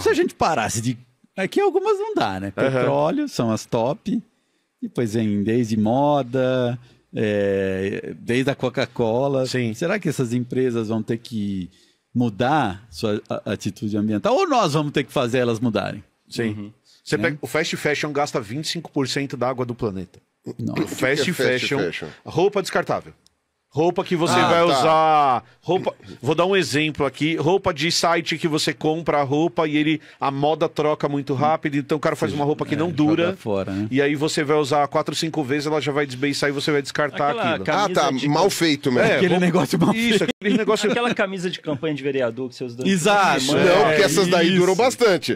Se a gente parasse de. Aqui algumas não dá, né? Petróleo uhum. são as top. Depois vem desde moda, é, desde a Coca-Cola. Será que essas empresas vão ter que mudar sua atitude ambiental? Ou nós vamos ter que fazer elas mudarem? Sim. Uhum. Você é. pega, o fast fashion gasta 25% da água do planeta. Nossa. O fast, que que é fast fashion, fashion, roupa descartável. Roupa que você ah, vai tá. usar. Roupa. Vou dar um exemplo aqui. Roupa de site que você compra a roupa e ele. A moda troca muito rápido. Então o cara faz uma roupa que é, não dura. Fora, né? E aí você vai usar quatro, cinco vezes, ela já vai desbeiçar e você vai descartar Aquela aquilo. Ah, tá. De... Mal feito mesmo. É, aquele negócio mal feito. Isso, aquele negócio. Aquela camisa de campanha de vereador que seus dois. Exato. Não, porque é essas daí Isso. duram bastante.